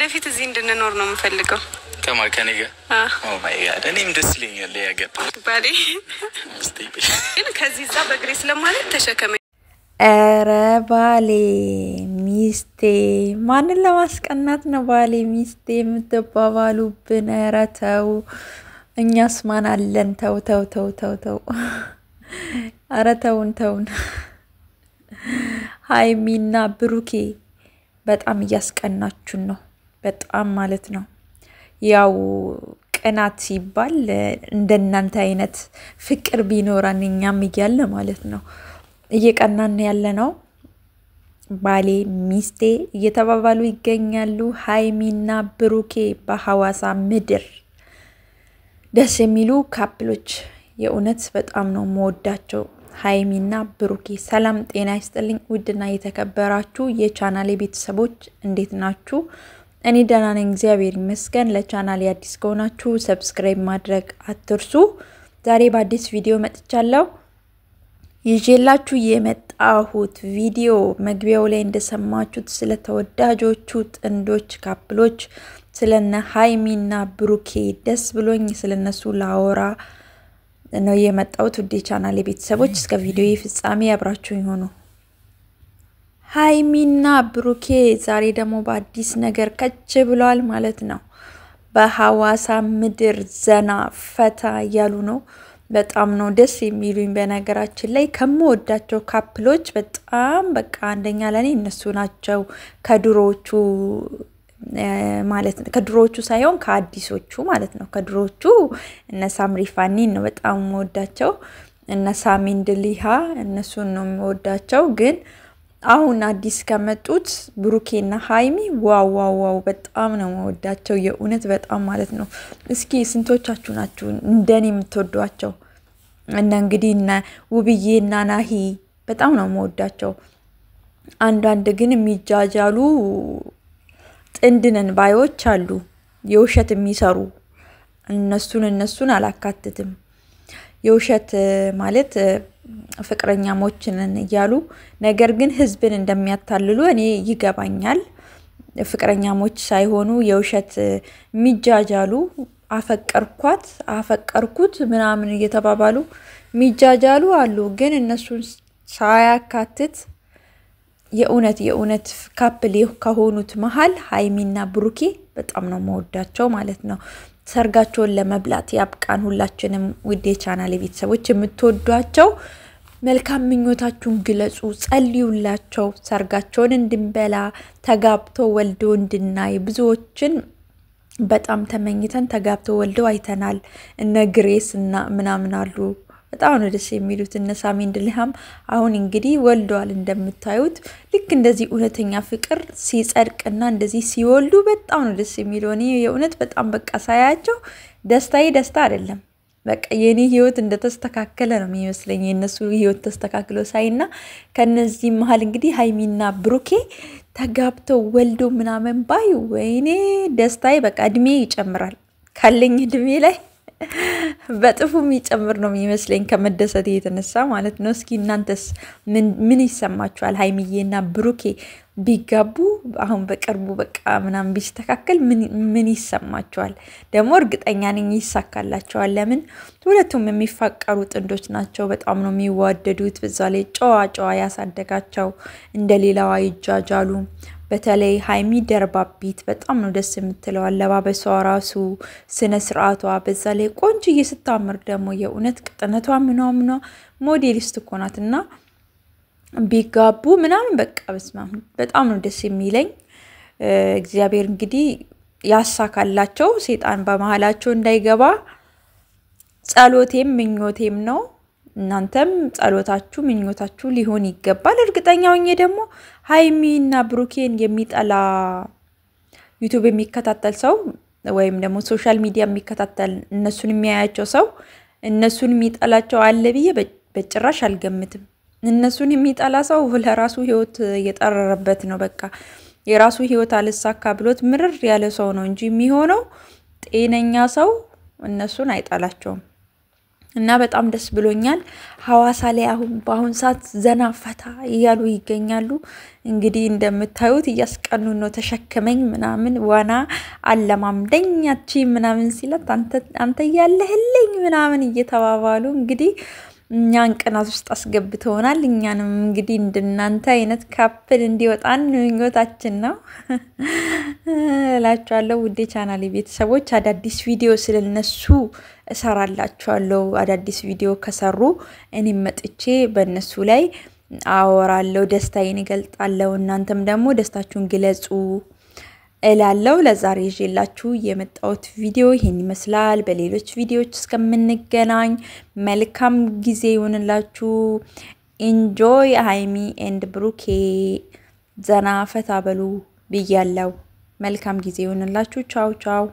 ወደፊት እዚህ እንድንኖር ነው የምፈልገው። ከማን ከኔ ጋር? እኔም ደስ ይለኛል። ያገባ ባሌ ግን ከዚህ እዛ በእግሬ ስለማለት ተሸከመ። ኧረ ባሌ ሚስቴ፣ ማንን ለማስቀናት ነው ባሌ ሚስቴ የምትባባሉብን? ኧረ ተው፣ እኛስ ማን አለን? ተው ተው ተው ተው ተው፣ ኧረ ተውን ተውን። ሀይሚና ብሩኬ በጣም እያስቀናችሁን ነው። በጣም ማለት ነው። ያው ቅናት ሲባል እንደናንተ አይነት ፍቅር ቢኖረን እኛም እያለ ማለት ነው እየቀናን ያለ ነው። ባሌ ሚስቴ እየተባባሉ ይገኛሉ። ሀይሚና ብሩኬ በሐዋሳ ምድር ደስ የሚሉ ካፕሎች የእውነት በጣም ነው መወዳቸው። ሀይሚና ብሩኬ ሰላም ጤና ይስጥልኝ። ውድና የተከበራችሁ የቻናሌ ቤተሰቦች እንዴት ናችሁ? እኔ ደህና ነኝ፣ እግዚአብሔር ይመስገን። ለቻናል አዲስ ከሆናችሁ ሰብስክራይብ ማድረግ አትርሱ። ዛሬ በአዲስ ቪዲዮ መጥቻለሁ። ይዤላችሁ የመጣሁት ቪዲዮ መግቢያው ላይ እንደሰማችሁት ስለ ተወዳጆቹ ጥንዶች ካፕሎች፣ ስለነ ሀይሚና ብሩኬ ደስ ብሎኝ ስለነሱ ላወራ ነው የመጣሁት። ውዴ ቻናል ቤተሰቦች እስከ ቪዲዮ ፍጻሜ አብራችሁ ይሆኑ። ሀይሚና ብሩኬ ዛሬ ደግሞ በአዲስ ነገር ከች ብለዋል ማለት ነው። በሀዋሳ ምድር ዘና ፈታ እያሉ ነው። በጣም ነው ደስ የሚሉኝ። በነገራችን ላይ ከምወዳቸው ካፕሎች በጣም በቃ አንደኛ ለእኔ እነሱ ናቸው ከድሮዎቹ ማለት ነው ከድሮዎቹ ሳይሆን ከአዲሶቹ ማለት ነው። ከድሮዎቹ እነ ሳምሪ ፋኒን ነው በጣም የምወዳቸው፣ እነ ሳሚን ድሊሃ እነሱን ነው የምወዳቸው ግን አሁን አዲስ ከመጡት ብሩኬና ሀይሚ ዋው ዋው ዋው በጣም ነው መወዳቸው የእውነት በጣም ማለት ነው። እስኪ ስንቶቻችሁ ናችሁ እንደኔ የምትወዷቸው? እና እንግዲህ እና ውብዬ እና ናሂ በጣም ነው መወዳቸው። አንዳንድ ግን የሚጃጃሉ ጥንድነን ባዮች አሉ፣ የውሸት የሚሰሩ እነሱን እነሱን አላካትትም። የውሸት ማለት ፍቅረኛሞችንን እያሉ ነገር ግን ህዝብን እንደሚያታልሉ እኔ ይገባኛል። ፍቅረኛሞች ሳይሆኑ የውሸት ሚጃጃሉ አፈቀርኳት፣ አፈቀርኩት ምናምን እየተባባሉ ሚጃጃሉ አሉ። ግን እነሱን ሳያካትት የእውነት የእውነት ካፕል ከሆኑት መሀል ሀይሚና ብሩኬ በጣም ነው መወዳቸው ማለት ነው። ሰርጋቸውን ለመብላት ያብቃን። ሁላችንም ውዴ ቻናል ቤተሰቦች የምትወዷቸው መልካም ምኞታችሁን ግለጹ፣ ጸልዩላቸው። ሰርጋቸውን እንድንበላ ተጋብቶ ወልዶ እንድናይ ብዙዎችን በጣም ተመኝተን ተጋብቶ ወልደው አይተናል። እነ ግሬስ እና ምናምን አሉ በጣም ነው ደስ የሚሉት እነ ሳሚ እንድልሃም። አሁን እንግዲህ ወልደዋል እንደምታዩት። ልክ እንደዚህ እውነተኛ ፍቅር ሲጸድቅና እንደዚህ ሲወልዱ በጣም ነው ደስ የሚለው። እኔ የእውነት በጣም በቃ ሳያቸው ደስታዬ ደስታ አይደለም። በቃ የኔ ህይወት እንደተስተካከለ ነው የሚመስለኝ የእነሱ ህይወት ተስተካክሎ ሳይና ከነዚህ መሀል እንግዲህ ሀይሚና ብሩኬ ተጋብተው ወልዶ ምናምን ባይ ወይኔ ደስታዬ በቃ እድሜ ይጨምራል ካለኝ እድሜ ላይ በጥፉ የሚጨምር ነው የሚመስለኝ ከመደሰት የተነሳ ማለት ነው። እስኪ እናንተስ ምን ይሰማችኋል? ሀይሚዬ እና ብሩኬ ቢጋቡ አሁን በቅርቡ በቃ ምናምን ቢስተካከል ምን ይሰማችኋል? ደግሞ እርግጠኛ ነኝ ይሳካላቸዋል። ለምን ሁለቱም የሚፋቀሩ ጥንዶች ናቸው። በጣም ነው የሚዋደዱት። በዛ ላይ ጨዋ ጨዋ ያሳደጋቸው እንደሌላዋ ይጃጃሉ። በተለይ ሀይሚ ደርባቢት በጣም ነው ደስ የምትለው። አለባበሷ ራሱ ስነ ስርዓቷ፣ በዛ ላይ ቆንጅዬ ስታምር ደግሞ የእውነት ቅጥነቷ ምኗ ምኗ ሞዴሊስት እኮ ናት። እና ቢጋቡ ምናምን በቃ በስማ በጣም ነው ደስ የሚለኝ። እግዚአብሔር እንግዲህ ያሳካላቸው፣ ሴጣን በመሀላቸው እንዳይገባ ጸሎቴም ምኞቴም ነው። እናንተም ጸሎታችሁ ምኞታችሁ ሊሆን ይገባል። እርግጠኛ ሆኜ ደግሞ ሀይሚና ብሩኬን የሚጠላ ዩቱብ የሚከታተል ሰው ወይም ደግሞ ሶሻል ሚዲያ የሚከታተል እነሱን የሚያያቸው ሰው እነሱን የሚጠላቸው አለ ብዬ በጭራሽ አልገምትም። እነሱን የሚጠላ ሰው ለራሱ ህይወት እየጠረረበት ነው። በቃ የራሱ ህይወት አልሳካ ብሎት ምርር ያለ ሰው ነው እንጂ የሚሆነው ጤነኛ ሰው እነሱን አይጠላቸውም። እና በጣም ደስ ብሎኛል። ሀዋሳ ላይ አሁን በአሁን ሰዓት ዘና ፈታ እያሉ ይገኛሉ። እንግዲህ እንደምታዩት እያስቀኑ ነው። ተሸክመኝ ምናምን ዋና አለማምደኛቺ ምናምን ሲለት አንተ እያለህልኝ ምናምን እየተባባሉ እንግዲህ እኛን ቅናት ውስጥ አስገብተውናል። እኛንም እንግዲህ እንድናንተ አይነት ካፕል እንዲወጣን ምኞታችን ነው እላችኋለሁ። ውዴ ቻናል ቤተሰቦች አዳዲስ ቪዲዮ ስለነሱ እሰራላችኋለሁ። አዳዲስ ቪዲዮ ከሰሩ እኔም መጥቼ በእነሱ ላይ አወራለሁ፣ ደስታዬን እገልጣለሁ። እናንተም ደግሞ ደስታችሁን ግለጹ እላለው። ለዛሬ ይዤላችሁ የመጣሁት ቪዲዮ ይህን ይመስላል። በሌሎች ቪዲዮዎች እስከምንገናኝ መልካም ጊዜ ይሆንላችሁ። ኢንጆይ ሀይሚ ኤንድ ብሩኬ ዘና ፈታ በሉ ብያለው። መልካም ጊዜ ይሆንላችሁ። ቻው ቻው።